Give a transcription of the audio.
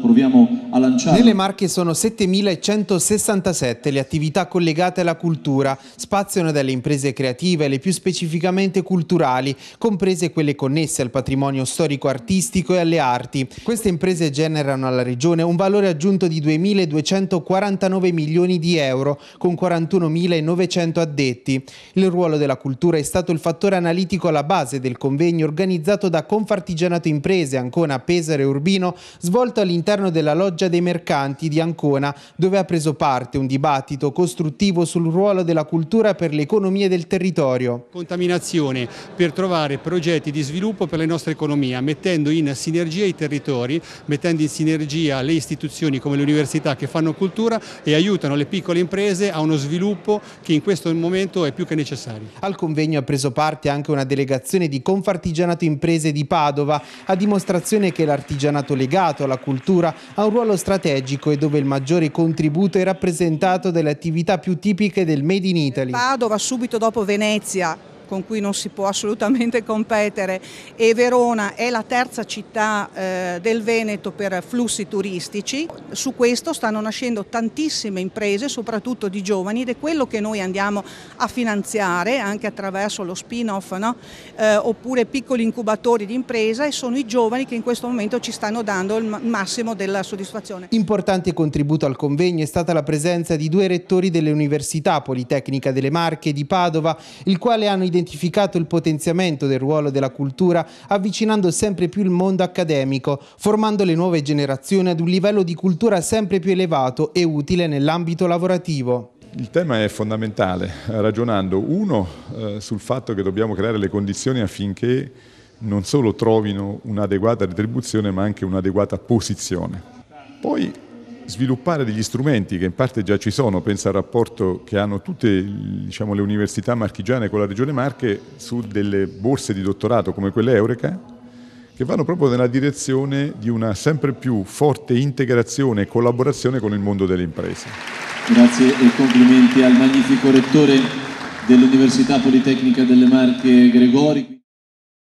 Proviamo a lanciare. Nelle Marche sono 7.167 le attività collegate alla cultura, spaziano dalle imprese creative, le più specificamente culturali, comprese quelle connesse al patrimonio storico-artistico e alle arti. Queste imprese generano alla Regione un valore aggiunto di 2.249 milioni di euro, con 41.900 addetti. Il ruolo della cultura è stato il fattore analitico alla base del convegno organizzato da Confartigianato Imprese, Ancona, Pesaro e Urbino, svolto all'interno all'interno della Loggia dei Mercanti di Ancona, dove ha preso parte un dibattito costruttivo sul ruolo della cultura per le economie del territorio. Contaminazione per trovare progetti di sviluppo per le nostre economie, mettendo in sinergia i territori, mettendo in sinergia le istituzioni come le università che fanno cultura e aiutano le piccole imprese a uno sviluppo che in questo momento è più che necessario. Al convegno ha preso parte anche una delegazione di Confartigianato Imprese di Padova, a dimostrazione che l'artigianato legato alla cultura cultura ha un ruolo strategico e dove il maggiore contributo è rappresentato dalle attività più tipiche del Made in Italy. Padova subito dopo Venezia con cui non si può assolutamente competere e Verona è la terza città eh, del Veneto per flussi turistici. Su questo stanno nascendo tantissime imprese, soprattutto di giovani ed è quello che noi andiamo a finanziare anche attraverso lo spin-off no? Eh, oppure piccoli incubatori di impresa e sono i giovani che in questo momento ci stanno dando il massimo della soddisfazione. Importante contributo al convegno è stata la presenza di due rettori delle università Politecnica delle Marche e di Padova, il quale hanno identificato identificato il potenziamento del ruolo della cultura avvicinando sempre più il mondo accademico, formando le nuove generazioni ad un livello di cultura sempre più elevato e utile nell'ambito lavorativo. Il tema è fondamentale, ragionando uno eh, sul fatto che dobbiamo creare le condizioni affinché non solo trovino un'adeguata retribuzione ma anche un'adeguata posizione. Poi sviluppare degli strumenti che in parte già ci sono, pensa al rapporto che hanno tutte diciamo, le università marchigiane con la Regione Marche su delle borse di dottorato come quelle Eureka, che vanno proprio nella direzione di una sempre più forte integrazione e collaborazione con il mondo delle imprese. Grazie e complimenti al magnifico rettore dell'Università Politecnica delle Marche Gregori.